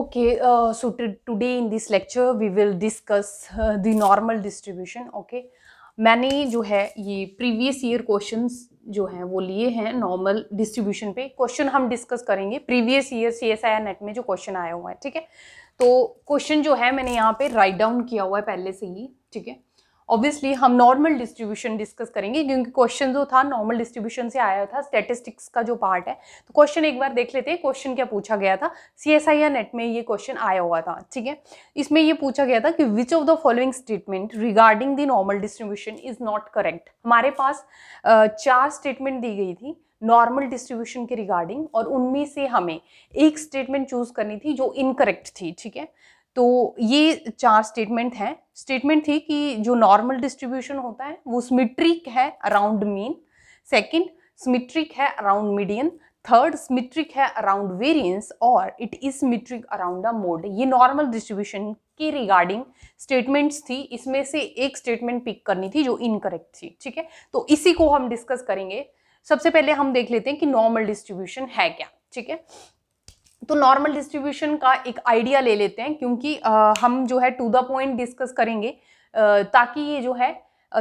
Okay, uh, so today in this lecture we will discuss uh, the normal distribution. Okay, मैंने जो है ये previous year questions जो हैं वो लिए हैं नॉर्मल डिस्ट्रीब्यूशन पे क्वेश्चन हम डिस्कस करेंगे previous year C S I NET में जो क्वेश्चन आया हुआ है ठीक है तो क्वेश्चन जो है मैंने यहाँ पे राइट डाउन किया हुआ है पहले से ही ठीक है ऑब्वियसली हम नॉर्मल डिस्ट्रीब्यूशन डिस्कस करेंगे क्योंकि क्वेश्चन जो था नॉर्मल डिस्ट्रीब्यूशन से आया था स्टेटिस्टिक्स का जो पार्ट है तो क्वेश्चन एक बार देख लेते हैं क्वेश्चन क्या पूछा गया था सी एस आई या नेट में ये क्वेश्चन आया हुआ था ठीक है इसमें ये पूछा गया था कि which of the following statement regarding the normal distribution is not correct हमारे पास चार स्टेटमेंट दी गई थी नॉर्मल डिस्ट्रीब्यूशन के रिगार्डिंग और उनमें से हमें एक स्टेटमेंट चूज करनी थी जो इनकरेक्ट थी ठीक है तो ये चार स्टेटमेंट हैं स्टेटमेंट थी कि जो नॉर्मल डिस्ट्रीब्यूशन होता है वो स्मिट्रिक है अराउंड मीन सेकंड स्मिट्रिक है अराउंड मीडियन थर्ड स्मिट्रिक है अराउंड वेरिएंस और it is symmetric around a mode ये नॉर्मल डिस्ट्रीब्यूशन के रिगार्डिंग स्टेटमेंट्स थी इसमें से एक स्टेटमेंट पिक करनी थी जो इनकरेक्ट थी ठीक है तो इसी को हम डिस्कस करेंगे सबसे पहले हम देख लेते हैं कि नॉर्मल डिस्ट्रीब्यूशन है क्या ठीक है तो नॉर्मल डिस्ट्रीब्यूशन का एक आइडिया ले लेते हैं क्योंकि आ, हम जो है टू द पॉइंट डिस्कस करेंगे आ, ताकि ये जो है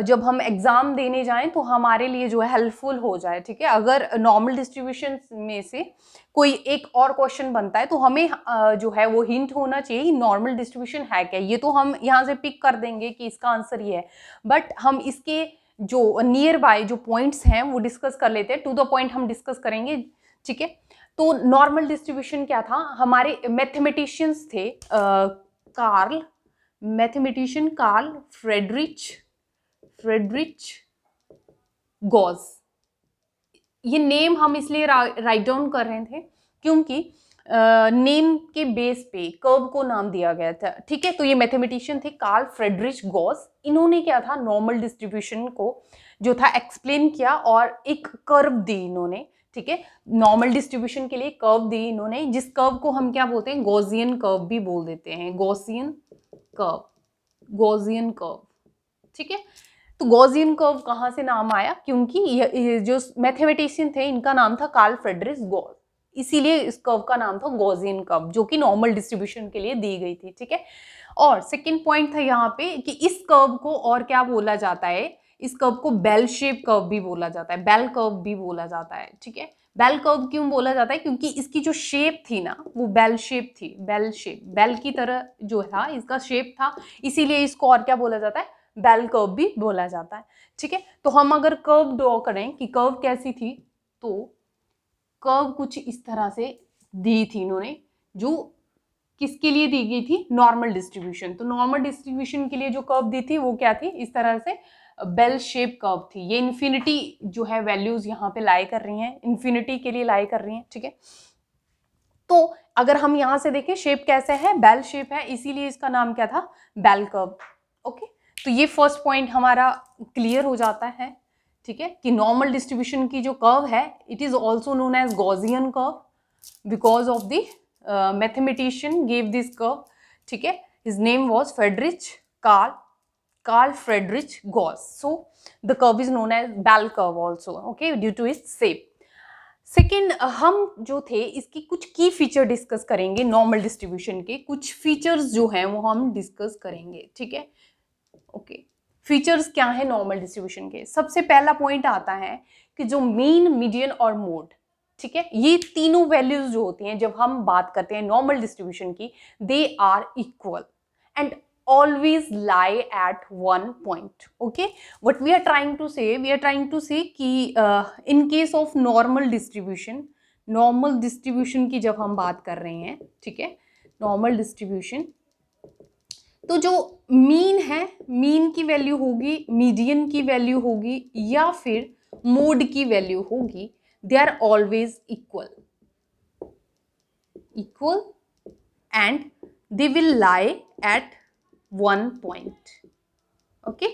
जब हम एग्ज़ाम देने जाएं तो हमारे लिए जो है हेल्पफुल हो जाए ठीक है अगर नॉर्मल डिस्ट्रीब्यूशन में से कोई एक और क्वेश्चन बनता है तो हमें जो है वो हिंट होना चाहिए नॉर्मल डिस्ट्रीब्यूशन है क्या ये तो हम यहाँ से पिक कर देंगे कि इसका आंसर ये है बट हम इसके जो नियर बाय जो पॉइंट्स हैं वो डिस्कस कर लेते हैं टू द पॉइंट हम डिस्कस करेंगे ठीक है तो नॉर्मल डिस्ट्रीब्यूशन क्या था हमारे मैथमेटिशियंस थे Carl mathematician Carl Friedrich Friedrich Gauss ये नेम हम इसलिए राइट डाउन कर रहे थे क्योंकि नेम uh, के बेस पे कर्व को नाम दिया गया था ठीक है तो ये मैथमेटिशियन थे कार्ल फ्रेडरिच गॉस इन्होंने क्या था नॉर्मल डिस्ट्रीब्यूशन को जो था एक्सप्लेन किया और एक कर्व दी इन्होंने ठीक है नॉर्मल डिस्ट्रीब्यूशन के लिए कर्व दी इन्होंने जिस कर्व को हम क्या बोलते हैं गोजियन कर्व भी बोल देते हैं गोसियन कर्व गोजियन कर्व ठीक है तो गोजियन कर्व कहाँ से नाम आया क्योंकि जो मैथमेटिशियन थे इनका नाम था कार्ल फ्रेडरिस गॉल इसीलिए इस कर्व का नाम था गोजियन कर्व जो कि नॉर्मल डिस्ट्रीब्यूशन के लिए दी गई थी ठीक है और सेकेंड पॉइंट था यहाँ पे कि इस कर्व को और क्या बोला जाता है इस कर्व को बेल शेप कर्व भी बोला जाता है बेल कर्व भी बोला जाता है ठीक है बेल कर्व क्यों बोला जाता है क्योंकि इसकी जो शेप थी ना वो बेल शेप थी बेल शेप बेल की तरह जो था इसका शेप था इसीलिए इसको और क्या बोला जाता है बेल कर्व भी बोला जाता है ठीक है तो हम अगर कर्व ड्रॉ करें कि कर्व कैसी थी तो कर्व कुछ इस तरह से दी थी इन्होंने जो किसके लिए दी गई थी नॉर्मल डिस्ट्रीब्यूशन तो नॉर्मल डिस्ट्रीब्यूशन के लिए जो कर्व दी थी वो क्या थी इस तरह से बेल शेप कर्व थी ये इन्फिनिटी जो है वैल्यूज़ यहाँ पे लाई कर रही हैं इन्फिनिटी के लिए लाई कर रही हैं ठीक है तो अगर हम यहाँ से देखें शेप कैसे है बेल शेप है इसीलिए इसका नाम क्या था बेल कर्व ओके तो ये फर्स्ट पॉइंट हमारा क्लियर हो जाता है ठीक है कि नॉर्मल डिस्ट्रीब्यूशन की जो कर्व है it is also known as Gaussian curve because of the mathematician gave this curve ठीक है his name was Friedrich Carl Carl Friedrich Gauss. So the curve is known as bell curve also okay due to its shape. Second हम जो थे इसकी कुछ की feature discuss करेंगे normal distribution के कुछ फीचर्स जो हैं वो हम डिस्कस करेंगे ठीक है ओके फीचर्स क्या है नॉर्मल डिस्ट्रीब्यूशन के सबसे पहला पॉइंट आता है कि जो मेन मीडियन और मोड ठीक है ये तीनों वैल्यूज जो होती हैं जब हम बात करते हैं नॉर्मल डिस्ट्रीब्यूशन की they are equal and always lie at one point okay what we are trying to say we are trying to say कि uh, in case of normal distribution normal distribution की जब हम बात कर रहे हैं ठीक है normal distribution तो जो मीन है मीन की वैल्यू होगी मीडियन की वैल्यू होगी या फिर मोड की वैल्यू होगी they are always equal equal and they will lie at one point okay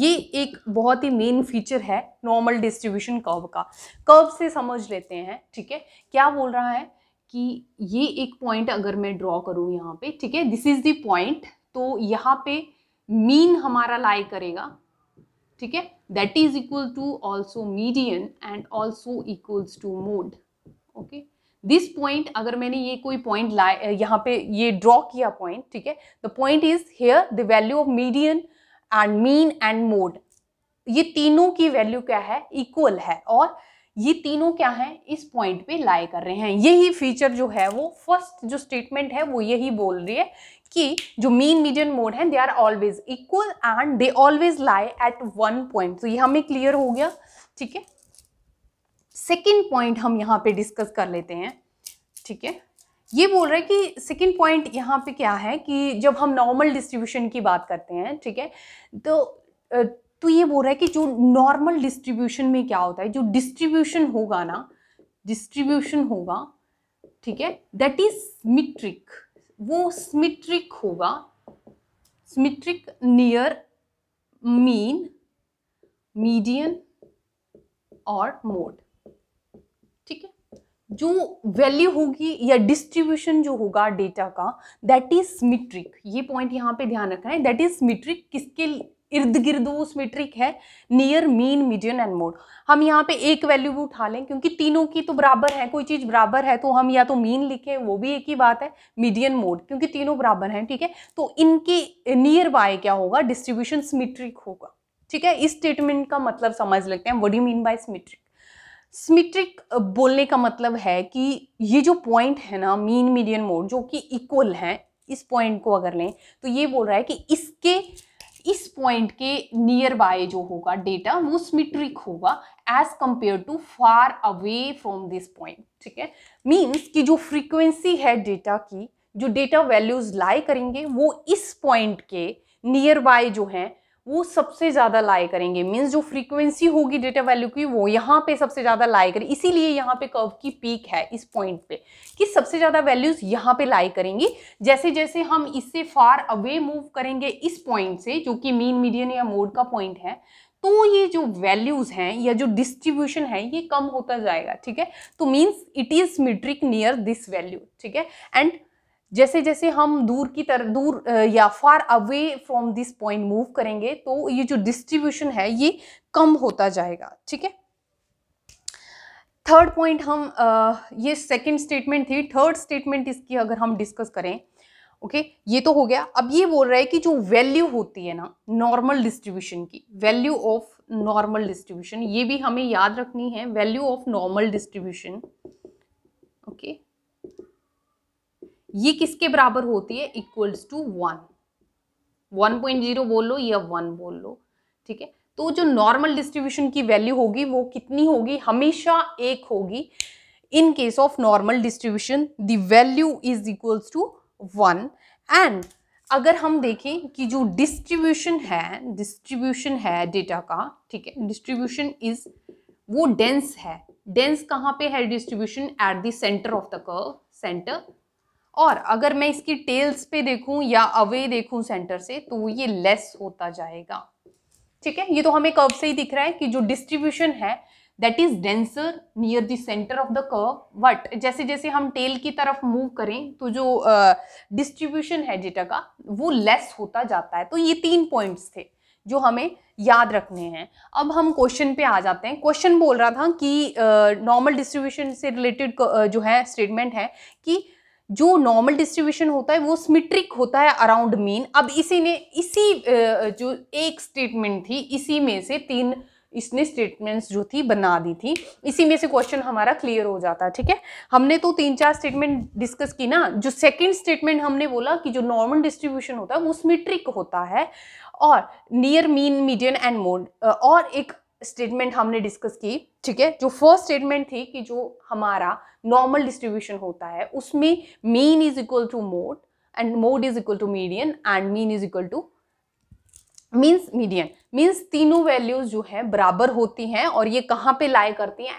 ये एक बहुत ही मेन फीचर है नॉर्मल डिस्ट्रीब्यूशन कर्व का कर्व से समझ लेते हैं ठीक है क्या बोल रहा है कि ये एक पॉइंट अगर मैं ड्रॉ करूँ यहाँ पे ठीक है दिस इज द पॉइंट तो यहाँ पे मीन हमारा लाई करेगा ठीक है that is equal to also median and also equals to mode okay this point अगर मैंने ये कोई पॉइंट लाए यहाँ पे ये ड्रॉ किया पॉइंट ठीक है the point is here the value of median and mean and mode ये तीनों की वैल्यू क्या है इक्वल है और ये तीनों क्या है इस पॉइंट पे लाए कर रहे हैं यही फीचर जो है वो फर्स्ट जो स्टेटमेंट है वो यही बोल रही है कि जो मीन मीडियन मोड है they are always equal and they always lie at one point तो ये हमें क्लियर हो गया ठीक है सेकेंड पॉइंट हम यहाँ पे डिस्कस कर लेते हैं ठीक है ये बोल रहे हैं कि सेकेंड पॉइंट यहाँ पे क्या है कि जब हम नॉर्मल डिस्ट्रीब्यूशन की बात करते हैं ठीक है तो तो ये बोल रहा है कि जो नॉर्मल डिस्ट्रीब्यूशन में क्या होता है जो डिस्ट्रीब्यूशन होगा ना डिस्ट्रीब्यूशन होगा ठीक है दैट इज स्मिट्रिक वो स्मिट्रिक होगा स्मिट्रिक नियर मीन मीडियन और मोड जो वैल्यू होगी या डिस्ट्रीब्यूशन जो होगा डेटा का दैट इज मीट्रिक ये पॉइंट यहाँ पे ध्यान रखना है दैट इज मीट्रिक किसके इर्द गिर्द वो मीट्रिक है near mean median and mode हम यहाँ पे एक वैल्यू भी उठा लें क्योंकि तीनों की तो बराबर है कोई चीज़ बराबर है तो हम या तो मीन लिखें वो भी एक ही बात है मीडियन मोड क्योंकि तीनों बराबर हैं ठीक है तो इनके नियर बाय क्या होगा डिस्ट्रीब्यूशन सिमेट्रिक होगा ठीक है इस स्टेटमेंट का मतलब समझ लेते हैं what you mean by symmetric symmetric बोलने का मतलब है कि ये जो पॉइंट है ना मीन मीडियन मोड जो कि इक्वल है इस पॉइंट को अगर लें तो ये बोल रहा है कि इसके इस पॉइंट के नियर बाय जो होगा डेटा वो सिमिट्रिक होगा as compare to far away from this point ठीक है मीन्स कि जो फ्रीक्वेंसी है डेटा की जो डेटा वैल्यूज लाई करेंगे वो इस पॉइंट के नियर बाय जो हैं वो सबसे ज़्यादा लाई करेंगे मीन्स जो फ्रीक्वेंसी होगी डेटा वैल्यू की वो यहाँ पे सबसे ज़्यादा लाई करें इसीलिए यहाँ पे कर्व की पीक है इस पॉइंट पे कि सबसे ज़्यादा वैल्यूज़ यहाँ पे लाई करेंगी जैसे जैसे हम इससे फार अवे मूव करेंगे इस पॉइंट से जो कि मीन मीडियन या मोड का पॉइंट है तो ये जो वैल्यूज़ हैं या जो डिस्ट्रीब्यूशन है ये कम होता जाएगा ठीक है तो means it is symmetric near this value ठीक है एंड जैसे जैसे हम दूर की तरफ दूर या far away from this point move करेंगे तो ये जो डिस्ट्रीब्यूशन है ये कम होता जाएगा ठीक है थर्ड पॉइंट हम आ, ये सेकंड स्टेटमेंट थी थर्ड स्टेटमेंट इसकी अगर हम डिस्कस करें ओके okay, ये तो हो गया अब ये बोल रहा है कि जो वैल्यू होती है ना नॉर्मल डिस्ट्रीब्यूशन की वैल्यू ऑफ नॉर्मल डिस्ट्रीब्यूशन ये भी हमें याद रखनी है वैल्यू ऑफ नॉर्मल डिस्ट्रीब्यूशन ये किसके बराबर होती है equals to one one point zero बोल लो या वन बोल लो ठीक है तो जो नॉर्मल डिस्ट्रीब्यूशन की वैल्यू होगी वो कितनी होगी हमेशा एक होगी in case of normal distribution the value is equals to one and अगर हम देखें कि जो डिस्ट्रीब्यूशन है डिस्ट्रीब्यूशन है डेटा का ठीक है डिस्ट्रीब्यूशन इज वो डेंस है डेंस कहाँ पे है distribution at the centre of the curve centre और अगर मैं इसकी टेल्स पे देखूं या अवे देखूं सेंटर से तो ये लेस होता जाएगा ठीक है ये तो हमें कर्व से ही दिख रहा है कि जो डिस्ट्रीब्यूशन है that is denser near the centre of the curve but जैसे जैसे हम टेल की तरफ मूव करें तो जो डिस्ट्रीब्यूशन uh, है डेटा का वो लेस होता जाता है तो ये तीन पॉइंट्स थे जो हमें याद रखने हैं अब हम क्वेश्चन पे आ जाते हैं क्वेश्चन बोल रहा था कि नॉर्मल uh, डिस्ट्रीब्यूशन से रिलेटेड uh, जो है स्टेटमेंट है कि जो नॉर्मल डिस्ट्रीब्यूशन होता है वो स्मिट्रिक होता है अराउंड मीन अब इसी ने इसी जो एक स्टेटमेंट थी इसी में से तीन इसने स्टेटमेंट्स जो थी बना दी थी इसी में से क्वेश्चन हमारा क्लियर हो जाता है ठीक है हमने तो तीन चार स्टेटमेंट डिस्कस की ना जो सेकंड स्टेटमेंट हमने बोला कि जो नॉर्मल डिस्ट्रीब्यूशन होता है वो स्मिट्रिक होता है और near mean median and mode और एक स्टेटमेंट हमने डिस्कस की ठीक है जो फर्स्ट स्टेटमेंट थी कि जो हमारा नॉर्मल डिस्ट्रीब्यूशन होता है उसमें mean is equal to mode and mode is equal to median and mean is equal to means median means तीनों वैल्यूज जो है बराबर होती हैं और ये कहाँ पे लाई करती हैं